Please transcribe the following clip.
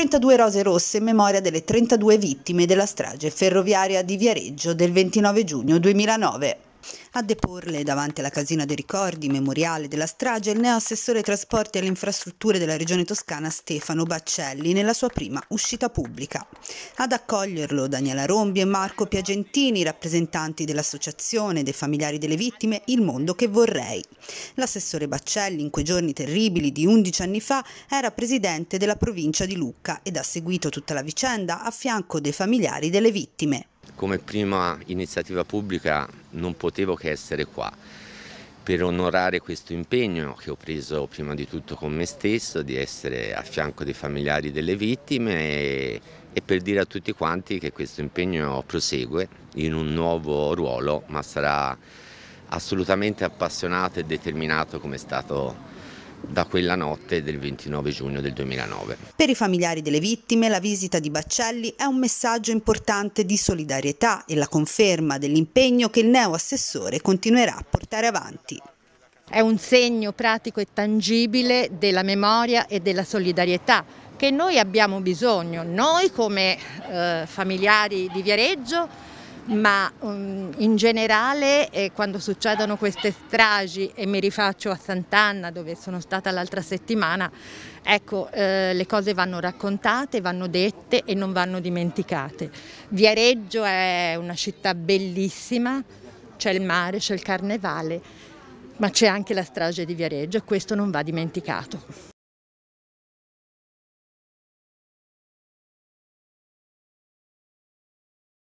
32 rose rosse in memoria delle 32 vittime della strage ferroviaria di Viareggio del 29 giugno 2009. A deporle davanti alla casina dei ricordi, memoriale della strage, il neoassessore trasporti alle infrastrutture della regione toscana Stefano Baccelli nella sua prima uscita pubblica. Ad accoglierlo Daniela Rombi e Marco Piagentini, rappresentanti dell'associazione dei familiari delle vittime Il Mondo che vorrei. L'assessore Baccelli in quei giorni terribili di 11 anni fa era presidente della provincia di Lucca ed ha seguito tutta la vicenda a fianco dei familiari delle vittime. Come prima iniziativa pubblica non potevo che essere qua per onorare questo impegno che ho preso prima di tutto con me stesso di essere a fianco dei familiari delle vittime e, e per dire a tutti quanti che questo impegno prosegue in un nuovo ruolo ma sarà assolutamente appassionato e determinato come è stato da quella notte del 29 giugno del 2009. Per i familiari delle vittime la visita di Baccelli è un messaggio importante di solidarietà e la conferma dell'impegno che il neo assessore continuerà a portare avanti. È un segno pratico e tangibile della memoria e della solidarietà che noi abbiamo bisogno, noi come eh, familiari di Viareggio, ma um, in generale eh, quando succedono queste stragi e mi rifaccio a Sant'Anna dove sono stata l'altra settimana, ecco eh, le cose vanno raccontate, vanno dette e non vanno dimenticate. Viareggio è una città bellissima, c'è il mare, c'è il carnevale, ma c'è anche la strage di Viareggio e questo non va dimenticato.